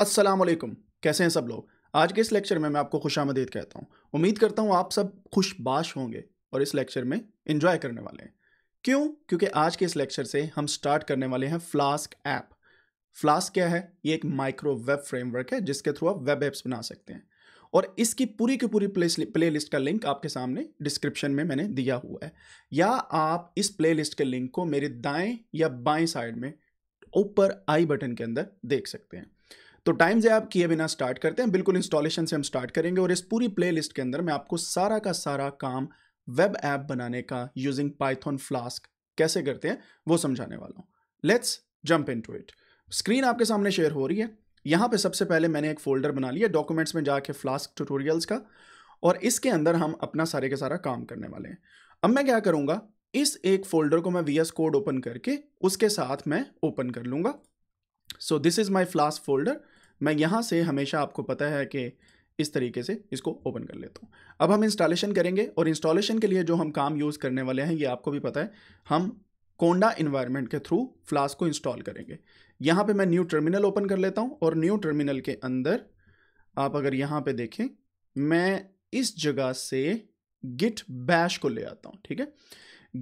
अस्सलाम वालेकुम कैसे हैं सब लोग आज के इस लेक्चर में मैं आपको खुश आमदीद कहता हूँ उम्मीद करता हूँ आप सब खुशबाश होंगे और इस लेक्चर में इन्जॉय करने वाले हैं क्यों क्योंकि आज के इस लेक्चर से हम स्टार्ट करने वाले हैं फ्लास्क ऐप फ्लास्क क्या है ये एक माइक्रो वेब फ्रेमवर्क है जिसके थ्रू आप वेब ऐप्स बना सकते हैं और इसकी पूरी की पूरी प्ले लिस्ट का लिंक आपके सामने डिस्क्रिप्शन में मैंने दिया हुआ है या आप इस प्ले लिस्ट के लिंक को मेरे दाएँ या बाएँ साइड में ऊपर आई बटन के अंदर देख सकते हैं तो टाइम से आप किए बिना स्टार्ट करते हैं बिल्कुल इंस्टॉलेशन से हम स्टार्ट करेंगे और इस पूरी प्लेलिस्ट के अंदर मैं आपको सारा का सारा काम वेब ऐप बनाने का यूजिंग पाइथन फ्लास्क कैसे करते हैं वो समझाने वाला हूँ let's jump in it screen आपके सामने शेयर हो रही है यहाँ पे सबसे पहले मैंने एक फोल्डर बना लिया डॉक्यूमेंट्स में जाके फ्लास्क ट्यूटोरियल्स का और इसके अंदर हम अपना सारे के सारा काम करने वाले हैं अब मैं क्या करूँगा इस एक फोल्डर को मैं वी कोड ओपन करके उसके साथ मैं ओपन कर लूँगा so this is my flask folder मैं यहाँ से हमेशा आपको पता है कि इस तरीके से इसको ओपन कर लेता हूँ अब हम इंस्टॉलेशन करेंगे और इंस्टॉलेशन के लिए जो हम काम यूज़ करने वाले हैं ये आपको भी पता है हम कोंडा इन्वायरमेंट के थ्रू फ्लास्क को इंस्टॉल करेंगे यहाँ पे मैं न्यू टर्मिनल ओपन कर लेता हूँ और न्यू टर्मिनल के अंदर आप अगर यहाँ पे देखें मैं इस जगह से गिट बैश को ले आता हूँ ठीक है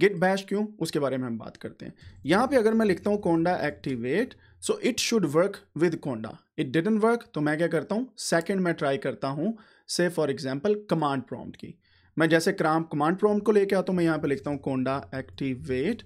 गिट बैश क्यों उसके बारे में हम बात करते हैं यहाँ पे अगर मैं लिखता हूँ conda activate so it should work with conda it didn't work तो मैं क्या करता हूँ सेकेंड मैं ट्राई करता हूँ से फॉर एग्जाम्पल कमांड प्रॉम्प्ट की मैं जैसे क्राम कमांड प्रॉम्प्ट को लेके आता हूँ मैं यहाँ पे लिखता हूँ कोंडा एक्टिवेट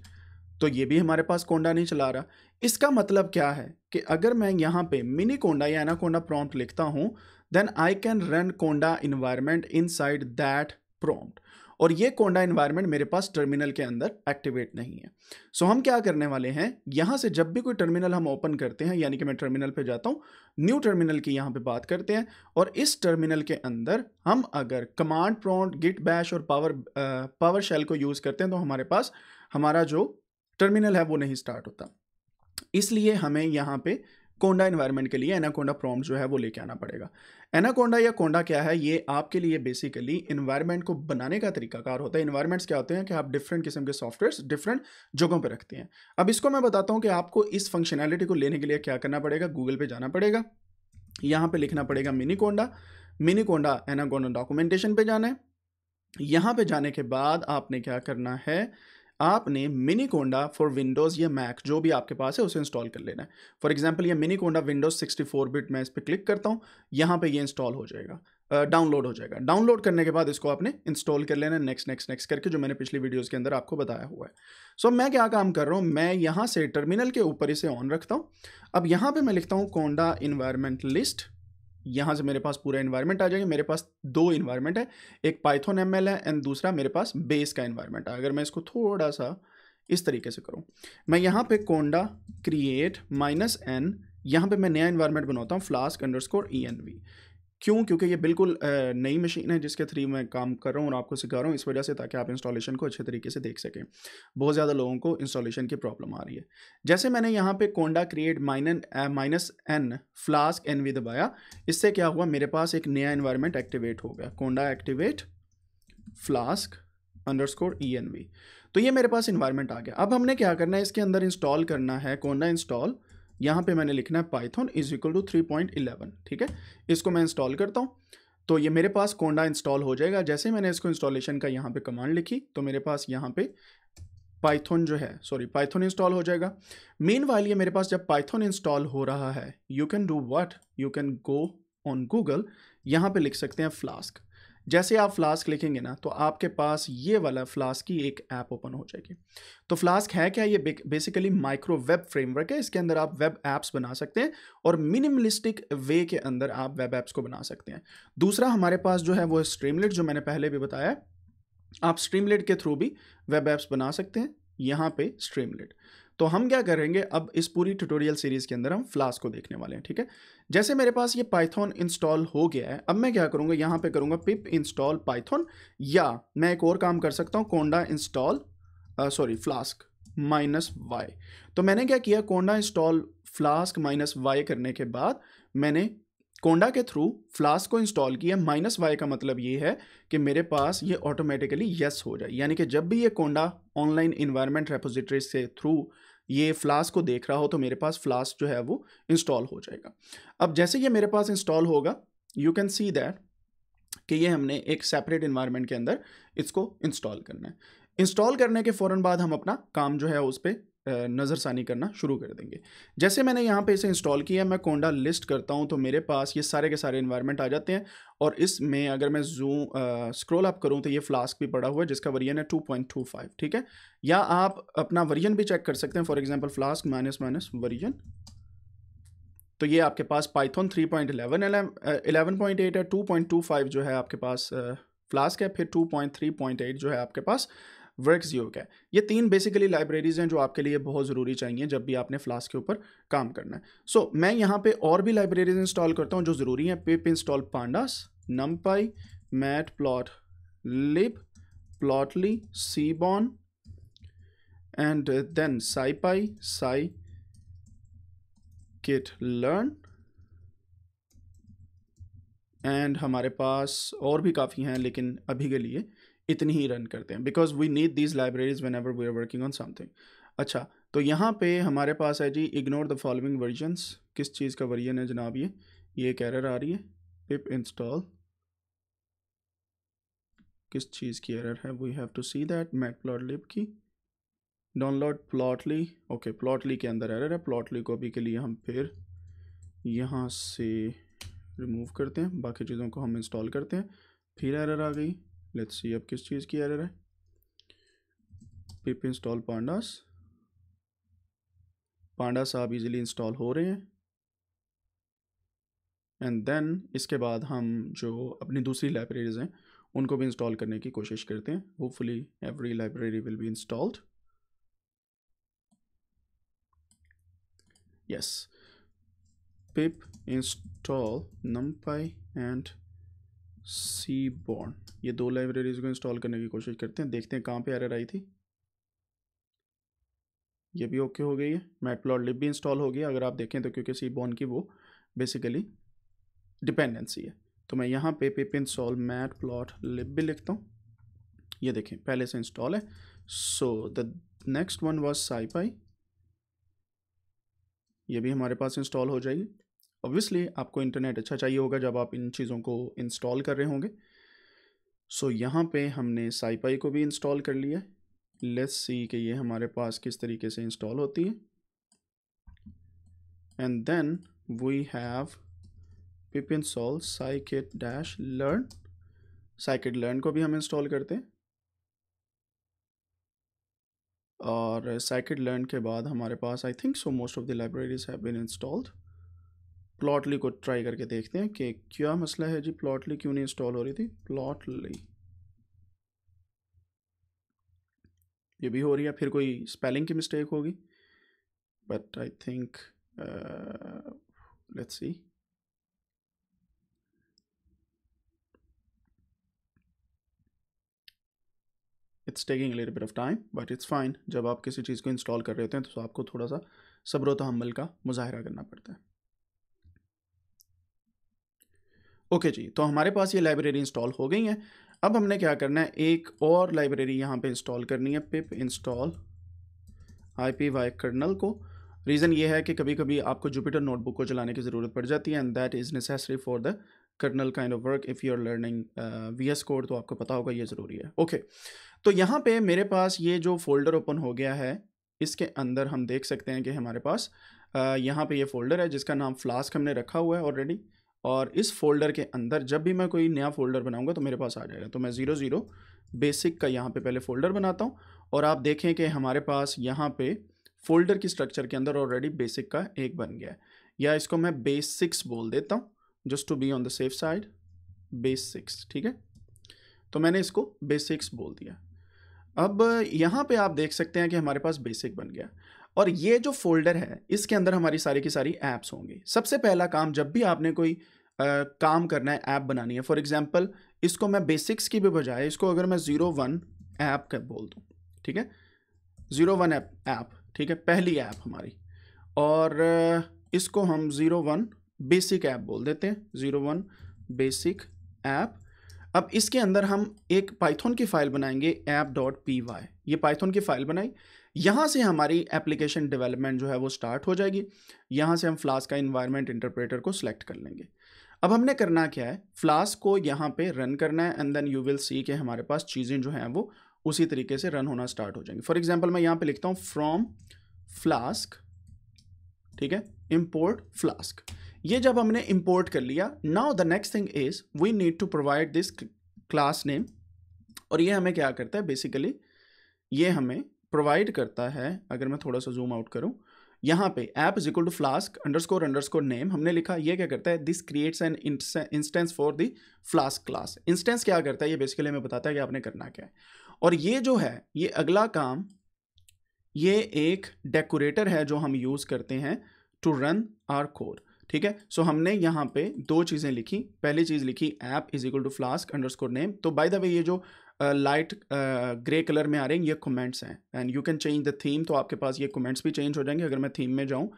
तो ये भी हमारे पास कोंडा नहीं चला रहा इसका मतलब क्या है कि अगर मैं यहाँ पे मिनी कोंडा या एना कोंडा प्रॉम्प्ट लिखता हूँ then I can run conda environment inside that prompt और ये कोंडा इन्वायरमेंट मेरे पास टर्मिनल के अंदर एक्टिवेट नहीं है सो हम क्या करने वाले हैं यहाँ से जब भी कोई टर्मिनल हम ओपन करते हैं यानी कि मैं टर्मिनल पर जाता हूँ न्यू टर्मिनल की यहाँ पर बात करते हैं और इस टर्मिनल के अंदर हम अगर कमांड प्रॉन्ट गिट बैश और पावर पावर शेल को यूज़ करते हैं तो हमारे पास हमारा जो टर्मिनल है वो नहीं स्टार्ट होता इसलिए हमें यहाँ पे कोंडा इन्वायरमेंट के लिए एनाकोंडा प्रॉम्प्ट जो है वो लेके आना पड़ेगा एनाकोंडा या कोंडा क्या है ये आपके लिए बेसिकली इन्वायरमेंट को बनाने का तरीकाकार होता है इन्वायरमेंट्स क्या होते हैं कि आप डिफरेंट किस्म के सॉफ्टवेयर डिफरेंट जगहों पर रखते हैं अब इसको मैं बताता हूँ कि आपको इस फंक्शनैलिटी को लेने के लिए क्या करना पड़ेगा गूगल पर जाना पड़ेगा यहाँ पर लिखना पड़ेगा Miniconda Miniconda Anaconda documentation पर जाना है यहाँ पे जाने के बाद आपने क्या करना है आपने मिनी कोंडा फॉर विंडोज़ या मैक जो भी आपके पास है उसे इंस्टॉल कर लेना है फॉर एग्जाम्पल ये मिनी कोंडा विंडोज़ 64 बिट मैं इस पर क्लिक करता हूँ यहाँ पे ये इंस्टॉल हो जाएगा डाउनलोड हो जाएगा डाउनलोड करने के बाद इसको आपने इंस्टॉल कर लेना नेक्स्ट नेक्स्ट नेक्स्ट करके जो मैंने पिछली वीडियोज़ के अंदर आपको बताया हुआ है सो so, मैं क्या काम कर रहा हूँ मैं यहाँ से टर्मिनल के ऊपर इसे ऑन रखता हूँ अब यहाँ पर मैं लिखता हूँ कोंडा इन्वायरमेंट लिस्ट यहाँ से मेरे पास पूरा इन्वायरमेंट आ जाएगा मेरे पास दो इन्वायरमेंट है एक पाइथन एम है एंड दूसरा मेरे पास बेस का इन्वायरमेंट है अगर मैं इसको थोड़ा सा इस तरीके से करूँ मैं यहाँ पे कोंडा क्रिएट माइनस एन यहाँ पे मैं नया इन्वायरमेंट बनाता हूँ flask underscore E N V क्यों क्योंकि ये बिल्कुल नई मशीन है जिसके थ्री मैं काम कर रहा हूँ और आपको सिखा रहा हूँ इस वजह से ताकि आप इंस्टॉलेशन को अच्छे तरीके से देख सकें बहुत ज़्यादा लोगों को इंस्टॉलेशन की प्रॉब्लम आ रही है जैसे मैंने यहाँ पे conda create minus minus N flask N V दबाया इससे क्या हुआ मेरे पास एक नया इन्वायरमेंट एक्टिवेट हो गया conda activate flask score E N V तो ये मेरे पास इन्वायरमेंट आ गया अब हमने क्या करना है इसके अंदर इंस्टॉल करना है कोंडा इंस्टॉल यहाँ पे मैंने लिखना है python is equal to three point eleven ठीक है इसको मैं इंस्टॉल करता हूँ तो ये मेरे पास कोंडा इंस्टॉल हो जाएगा जैसे मैंने इसको इंस्टॉलेशन का यहाँ पे कमांड लिखी तो मेरे पास यहाँ पे पाइथन जो है सॉरी पाइथन इंस्टॉल हो जाएगा मेन वाइल ये मेरे पास जब पाइथन इंस्टॉल हो रहा है you can do what you can go on Google यहाँ पर लिख सकते हैं फ्लास्क जैसे आप फ्लास्क लिखेंगे ना तो आपके पास ये वाला फ्लास्क की एक ऐप ओपन हो जाएगी तो फ्लास्क है क्या ये बेसिकली माइक्रो वेब फ्रेमवर्क है इसके अंदर आप वेब ऐप्स बना सकते हैं और मिनिमलिस्टिक वे के अंदर आप वेब ऐप्स को बना सकते हैं दूसरा हमारे पास जो है वो स्ट्रीमलेट जो मैंने पहले भी बताया आप स्ट्रीमलेट के थ्रू भी वेब ऐप्स बना सकते हैं यहाँ पे स्ट्रीमलेट तो हम क्या करेंगे अब इस पूरी ट्यूटोरियल सीरीज़ के अंदर हम फ्लास्क को देखने वाले हैं ठीक है जैसे मेरे पास ये पाइथन इंस्टॉल हो गया है अब मैं क्या करूँगा यहाँ पे करूँगा पिप इंस्टॉल पाइथन या मैं एक और काम कर सकता हूँ conda install sorry flask minus Y तो मैंने क्या किया conda install flask minus Y करने के बाद मैंने कोंडा के थ्रू फ्लास्क को इंस्टॉल किया माइनस वाई का मतलब ये है कि मेरे पास ये ऑटोमेटिकली यस हो जाए यानी कि जब भी ये कोंडा ऑनलाइन इन्वायरमेंट रेपोजिटरी से थ्रू ये फ्लास्क को देख रहा हो तो मेरे पास फ्लास्क जो है वो इंस्टॉल हो जाएगा अब जैसे ये मेरे पास इंस्टॉल होगा यू कैन सी दैट कि ये हमने एक सेपरेट इन्वायरमेंट के अंदर इसको इंस्टॉल करना है इंस्टॉल करने के फ़ौर बाद हम अपना काम जो है उस पर नज़रसानी करना शुरू कर देंगे जैसे मैंने यहाँ पे इसे इंस्टॉल किया मैं कोंडा लिस्ट करता हूँ तो मेरे पास ये सारे के सारे इन्वायरमेंट आ जाते हैं और इसमें अगर मैं जूम स्क्रोल अप करूँ तो ये फ्लास्क भी पड़ा हुआ है जिसका वरियन है 2.25 ठीक है या आप अपना वरियन भी चेक कर सकते हैं for example Flask minus minus version तो ये आपके पास पाइथन पॉइंट एट है फाइव जो है आपके पास फ्लास्क है फिर एट जो है आपके पास वर्क योग है ये तीन बेसिकली लाइब्रेरीज़ हैं जो आपके लिए बहुत ज़रूरी चाहिए जब भी आपने फ्लास के ऊपर काम करना है सो so, मैं यहाँ पे और भी लाइब्रेरीज इंस्टॉल करता हूँ जो ज़रूरी हैं pip install pandas numpy matplotlib plotly seaborn and then scipy scikit learn and हमारे पास और भी काफ़ी हैं लेकिन अभी के लिए इतनी ही रन करते हैं because we need these libraries whenever we are working on something अच्छा तो यहाँ पे हमारे पास है जी इग्नोर द फॉलोइंग वर्जनस किस चीज़ का वर्जन है जनाब ये ये एक एरर आ रही है पिप इंस्टॉल किस चीज़ की एरर है we have to see that matplotlib की डाउनलोड प्लॉटली ओके प्लॉटली के अंदर एरर है प्लॉटली को अभी के लिए हम फिर यहाँ से रिमूव करते हैं बाकी चीज़ों को हम इंस्टॉल करते हैं फिर एरर आ गई लेट्स सी अब किस चीज़ की एरर है पिप इंस्टॉल पांडास पांडास आप इजीली इंस्टॉल हो रहे हैं एंड देन इसके बाद हम जो अपनी दूसरी लाइब्रेरीज हैं उनको भी इंस्टॉल करने की कोशिश करते हैं hopefully every library will be installed yes pip install num and seaborn ये दो लाइब्रेरीज को इंस्टॉल करने की कोशिश करते हैं देखते हैं कहाँ पे एरर आई थी ये भी ओके हो गई है मैट प्लॉट लिप भी इंस्टॉल हो गया अगर आप देखें तो क्योंकि सी बॉर्न की वो बेसिकली डिपेंडेंसी है तो मैं यहाँ पे pip install matplotlib भी लिखता हूँ ये देखें पहले से इंस्टॉल है so the next one was sci ये भी हमारे पास इंस्टॉल हो जाएगी ऑब्वियसली आपको इंटरनेट अच्छा चाहिए होगा जब आप इन चीज़ों को इंस्टॉल कर रहे होंगे सो so, यहाँ पे हमने साईपाई को भी इंस्टॉल कर लिया लेट्स सी कि ये हमारे पास किस तरीके से इंस्टॉल होती है and then we have pip install scikit dash learn scikit learn को भी हम इंस्टॉल करते हैं और साइकिट लर्न के बाद हमारे पास I think so most of the libraries have been installed plotly को ट्राई करके देखते हैं कि क्या मसला है जी प्लॉटली क्यों नहीं इंस्टॉल हो रही थी प्लॉटली ये भी हो रही है फिर कोई स्पेलिंग की मिस्टेक होगी but I think let's see it's taking little bit of time but it's fine जब आप किसी चीज़ को इंस्टॉल कर रहे होते हैं तो आपको थोड़ा सा सब्र तहमल का मुजाहरा करना पड़ता है ओके जी तो हमारे पास ये लाइब्रेरी इंस्टॉल हो गई है अब हमने क्या करना है एक और लाइब्रेरी यहाँ पे इंस्टॉल करनी है pip install I P Y kernel को रीज़न ये है कि कभी कभी आपको जुपिटर नोटबुक को चलाने की ज़रूरत पड़ जाती है and that is necessary for the kernel kind of work if you are learning V S code तो आपको पता होगा ये ज़रूरी है ओके okay. तो यहाँ पे मेरे पास ये जो फोल्डर ओपन हो गया है इसके अंदर हम देख सकते हैं कि हमारे पास uh, यहाँ पे ये फोल्डर है जिसका नाम फ्लास्क हमने रखा हुआ है ऑलरेडी और इस फोल्डर के अंदर जब भी मैं कोई नया फोल्डर बनाऊंगा तो मेरे पास आ जाएगा तो मैं ज़ीरो ज़ीरो बेसिक का यहाँ पे पहले फोल्डर बनाता हूँ और आप देखें कि हमारे पास यहाँ पे फोल्डर की स्ट्रक्चर के अंदर ऑलरेडी बेसिक का एक बन गया है या इसको मैं बेस सिक्स बोल देता हूँ just to be on the safe side base six ठीक है तो मैंने इसको बेसिक्स बोल दिया अब यहाँ पे आप देख सकते हैं कि हमारे पास बेसिक बन गया और ये जो फोल्डर है इसके अंदर हमारी सारी की सारी ऐप्स होंगी सबसे पहला काम जब भी आपने कोई आ, काम करना है ऐप बनानी है फॉर एग्जांपल इसको मैं बेसिक्स की भी बजाय इसको अगर मैं ज़ीरो वन ऐप का बोल दूँ ठीक है ज़ीरो वन ऐप ऐप ठीक है पहली ऐप हमारी और इसको हम ज़ीरो वन बेसिक ऐप बोल देते हैं ज़ीरो वन बेसिक ऐप अब इसके अंदर हम एक पाइथन की फ़ाइल बनाएंगे ऐप डॉट पी वाई ये पाइथन की फ़ाइल बनाई यहाँ से हमारी एप्लीकेशन डेवलपमेंट जो है वो स्टार्ट हो जाएगी यहाँ से हम फ्लास्क का इन्वायरमेंट इंटरप्रेटर को सिलेक्ट कर लेंगे अब हमने करना क्या है फ्लास्क को यहाँ पे रन करना है and then you will see के हमारे पास चीज़ें जो हैं वो उसी तरीके से रन होना स्टार्ट हो जाएंगी फॉर एग्जाम्पल मैं यहाँ पे लिखता हूँ फ्रॉम फ्लास्क ठीक है इम्पोर्ट फ्लास्क ये जब हमने इम्पोर्ट कर लिया now the next thing is we need to provide this class name और ये हमें क्या करता है बेसिकली ये हमें प्रोवाइड करता है अगर मैं थोड़ा सा जूम आउट करूँ यहाँ पे app is equal to Flask underscore name हमने लिखा ये क्या करता है this creates an instance for the Flask class instance क्या करता है ये बेसिकली हमें बताता है कि आपने करना क्या है और ये जो है ये अगला काम ये एक डेकोरेटर है जो हम यूज़ करते हैं टू रन आर कोर ठीक है सो so, हमने यहाँ पे दो चीज़ें लिखी पहली चीज़ लिखी app is equal to Flask underscore name तो बाय द वे ये जो लाइट ग्रे कलर में आ रहे हैं ये कमेंट्स हैं and you can change the theme तो आपके पास ये कमेंट्स भी चेंज हो जाएंगे अगर मैं थीम में जाऊँ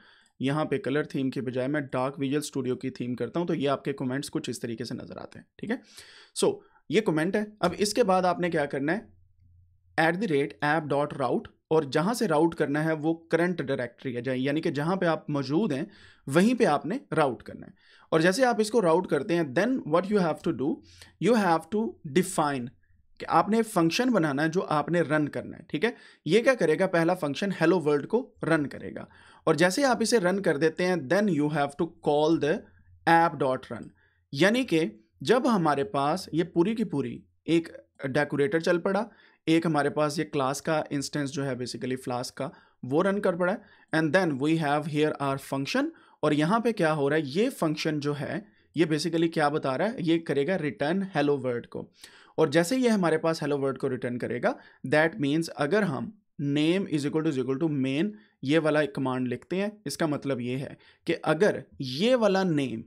यहाँ पे कलर थीम के बजाय मैं डार्क विजुअल स्टूडियो की थीम करता हूँ तो ये आपके कमेंट्स कुछ इस तरीके से नज़र आते हैं ठीक है सो so, ये कमेंट है अब इसके बाद आपने क्या करना है at the rate app dot route और जहाँ से राउट करना है वो करंट डायरेक्टरी है यानी कि जहाँ पे आप मौजूद हैं वहीं पे आपने राउट करना है और जैसे आप इसको राउट करते हैं then what you have to do you have to define कि आपने फंक्शन बनाना है जो आपने रन करना है ठीक है ये क्या करेगा पहला फंक्शन हेलो वर्ल्ड को रन करेगा और जैसे आप इसे रन कर देते हैं then you have to call the app dot run यानी कि जब हमारे पास ये पूरी की पूरी एक डेकोरेटर चल पड़ा एक हमारे पास ये क्लास का इंस्टेंस जो है बेसिकली फ्लास्क का वो रन कर पड़ा है and then we have here our function और यहाँ पे क्या हो रहा है ये फंक्शन जो है ये बेसिकली क्या बता रहा है ये करेगा रिटर्न हेलो वर्ड को और जैसे ही हमारे पास हेलो वर्ड को रिटर्न करेगा दैट मीन्स अगर हम name is equal to equal to main ये वाला एक कमांड लिखते हैं इसका मतलब ये है कि अगर ये वाला नेम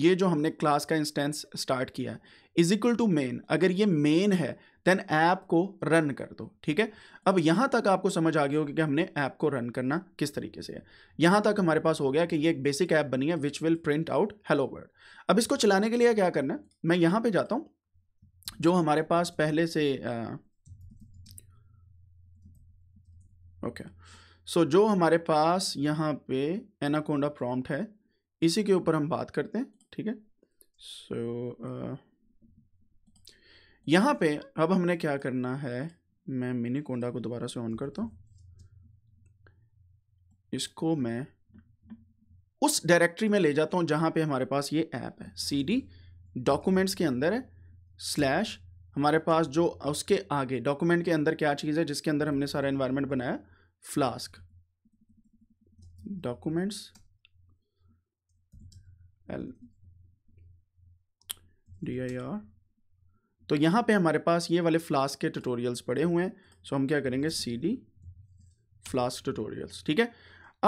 ये जो हमने क्लास का इंस्टेंस स्टार्ट किया है इज इक्वल टू मेन अगर ये मेन है देन ऐप को रन कर दो ठीक है अब यहाँ तक आपको समझ आ गया होगी कि हमने ऐप को रन करना किस तरीके से है यहाँ तक हमारे पास हो गया कि ये एक बेसिक ऐप बनी है which will print out hello word अब इसको चलाने के लिए क्या करना है मैं यहाँ पे जाता हूँ जो हमारे पास पहले से ओके सो जो हमारे पास यहाँ पे एनाकोंडा प्रॉम्प्ट है इसी के ऊपर हम बात करते हैं ठीक है सो यहाँ पे अब हमने क्या करना है मैं मिनी कोंडा को दोबारा से ऑन करता हूँ इसको मैं उस डायरेक्टरी में ले जाता हूँ जहाँ पे हमारे पास ये ऐप है सी डी डॉक्यूमेंट्स के अंदर है स्लैश हमारे पास जो उसके आगे डॉक्यूमेंट के अंदर क्या चीज़ है जिसके अंदर हमने सारा इन्वायरमेंट बनाया Flask documents L D I R तो यहाँ पे हमारे पास ये वाले फ्लास्क के ट्यूटोरियल्स पड़े हुए हैं सो हम क्या करेंगे सी डी फ्लास्क ट्यूटोरियल्स ठीक है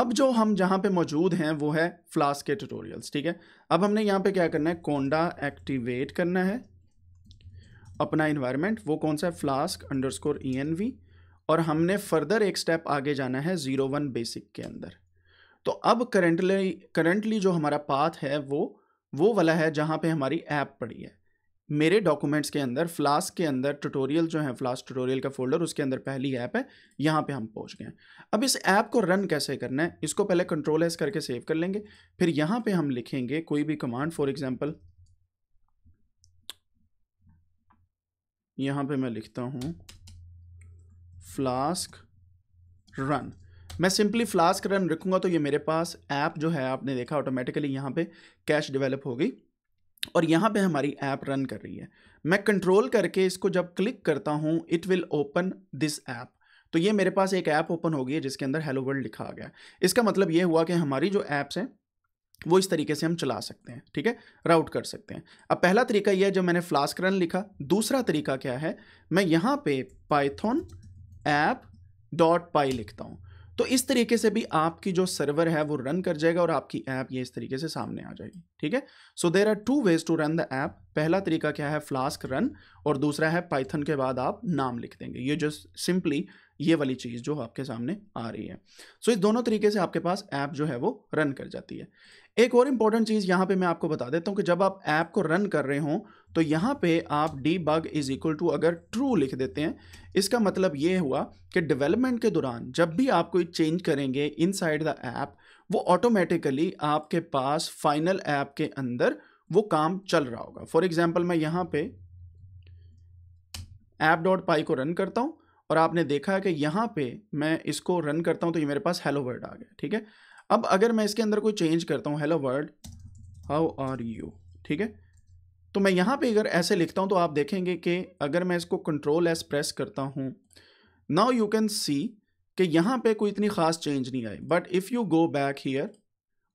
अब जो हम जहाँ पे मौजूद हैं वो है फ्लास्क के ट्यूटोरियल्स ठीक है अब हमने यहाँ पे क्या करना है कोंडा एक्टिवेट करना है अपना इन्वायरमेंट वो कौन सा है Flask underscore E N V और हमने फर्दर एक स्टेप आगे जाना है ज़ीरो वन बेसिक के अंदर तो अब करेंटली करेंटली जो हमारा पाथ है वो वो वाला है जहाँ पे हमारी ऐप पड़ी है मेरे डॉक्यूमेंट्स के अंदर फ्लास्क के अंदर ट्यूटोरियल जो है फ्लास्क ट्यूटोरियल का फोल्डर उसके अंदर पहली ऐप है यहाँ पे हम पहुँच गए अब इस ऐप को रन कैसे करना है इसको पहले कंट्रोल एस करके सेव कर लेंगे फिर यहाँ पे हम लिखेंगे कोई भी कमांड फॉर एग्जांपल यहाँ पे मैं लिखता हूँ फ्लास्क रन मैं सिंपली फ्लास्क रन रखूंगा तो ये मेरे पास ऐप जो है आपने देखा ऑटोमेटिकली यहाँ पे कैश डेवलप हो गई और यहाँ पे हमारी ऐप रन कर रही है मैं कंट्रोल करके इसको जब क्लिक करता हूँ it will open this app तो ये मेरे पास एक ऐप ओपन हो गई है जिसके अंदर हेलो वर्ल्ड लिखा आ गया इसका मतलब ये हुआ कि हमारी जो ऐप्स हैं वो इस तरीके से हम चला सकते हैं ठीक है राउट कर सकते हैं अब पहला तरीका यह है जो मैंने फ्लास्क रन लिखा दूसरा तरीका क्या है मैं यहाँ पे पाइथन ऐप डॉट पाई लिखता हूँ तो इस तरीके से भी आपकी जो सर्वर है वो रन कर जाएगा और आपकी ऐप ये इस तरीके से सामने आ जाएगी ठीक है so there are two ways to run the app पहला तरीका क्या है फ्लास्क रन और दूसरा है पाइथन के बाद आप नाम लिख देंगे ये जो सिंपली ये वाली चीज़ जो आपके सामने आ रही है सो so, इस दोनों तरीके से आपके पास ऐप जो है वो रन कर जाती है एक और इंपॉर्टेंट चीज़ यहां पे मैं आपको बता देता हूं कि जब आप ऐप को रन कर रहे हों तो यहाँ पे आप debug is equal to अगर ट्रू लिख देते हैं इसका मतलब ये हुआ कि डेवलपमेंट के दौरान जब भी आप कोई चेंज करेंगे इन साइड द ऐप वो ऑटोमेटिकली आपके पास फाइनल ऐप के अंदर वो काम चल रहा होगा फॉर एग्जाम्पल मैं यहाँ पे ऐप डॉट पाई को रन करता हूँ और आपने देखा है कि यहाँ पे मैं इसको रन करता हूँ तो ये मेरे पास हेलो वर्ड आ गया ठीक है अब अगर मैं इसके अंदर कोई चेंज करता हूँ hello word how are you ठीक है तो मैं यहाँ पे अगर ऐसे लिखता हूँ तो आप देखेंगे कि अगर मैं इसको कंट्रोल एस प्रेस करता हूँ नाउ यू कैन सी कि यहाँ पे कोई इतनी ख़ास चेंज नहीं आई but if you go back here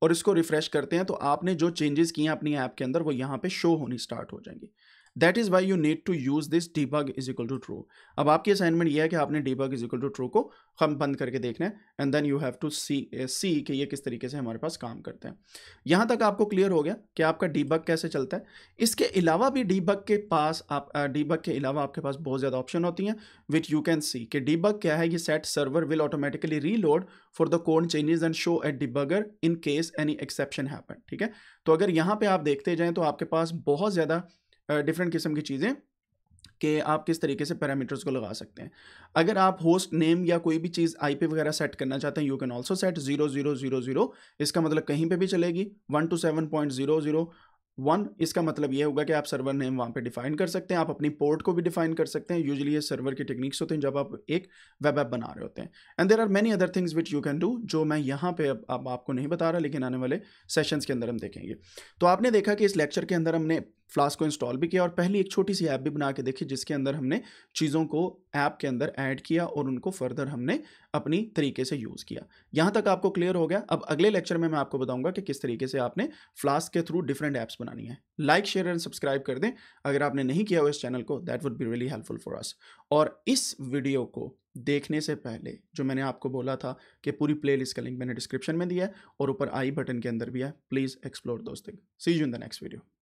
और इसको रिफ़्रेश करते हैं तो आपने जो चेंजेस किए हैं अपनी ऐप के अंदर वो यहाँ पे शो होनी स्टार्ट हो जाएंगी that is why you need to use this debug is equal to true अब आपकी असाइनमेंट यह है कि आपने debug is equal to true को हम बंद करके देखना है and then you have to see see कि ये किस तरीके से हमारे पास काम करते हैं यहाँ तक आपको क्लियर हो गया कि आपका डीबग कैसे चलता है इसके अलावा भी डीबग के पास आप डीबग के अलावा आपके पास बहुत ज़्यादा ऑप्शन होती हैं विच यू कैन सी कि डीबग क्या है ये set server will automatically reload for the code changes and show at debugger in case any exception happen ठीक है तो अगर यहाँ पर आप देखते जाएँ तो आपके पास बहुत ज़्यादा डिफरेंट किस्म की चीज़ें कि आप किस तरीके से पैरामीटर्स को लगा सकते हैं अगर आप होस्ट नेम या कोई भी चीज़ आईपी वगैरह सेट करना चाहते हैं you can also set zero zero zero zero इसका मतलब कहीं पे भी चलेगी one two seven point zero zero one इसका मतलब ये होगा कि आप सर्वर नेम वहाँ पे डिफाइन कर सकते हैं आप अपनी पोर्ट को भी डिफाइन कर सकते हैं यूजली ये सर्वर की टेक्निक्स होते हैं जब आप एक वेब ऐप बना रहे होते हैं and there are many other things which you can do जो मैं यहाँ पे अब आप, आपको नहीं बता रहा लेकिन आने वाले सेशंस के अंदर हम देखेंगे तो आपने देखा कि इस लेक्चर के अंदर हमने फ्लास्क को इंस्टॉल भी किया और पहली एक छोटी सी ऐप भी बना के देखी जिसके अंदर हमने चीज़ों को ऐप के अंदर ऐड किया और उनको फर्दर हमने अपनी तरीके से यूज़ किया यहाँ तक आपको क्लियर हो गया अब अगले लेक्चर में मैं आपको बताऊंगा कि किस तरीके से आपने फ्लास्क के थ्रू डिफरेंट ऐप्स बनानी है लाइक शेयर एंड सब्सक्राइब कर दें अगर आपने नहीं किया हो इस चैनल को that would be really helpful for us और इस वीडियो को देखने से पहले जो मैंने आपको बोला था कि पूरी प्लेलिस्ट का लिंक मैंने डिस्क्रिप्शन में दिया है और ऊपर आई बटन के अंदर भी है प्लीज़ एक्सप्लोर दोस्त see you in the next video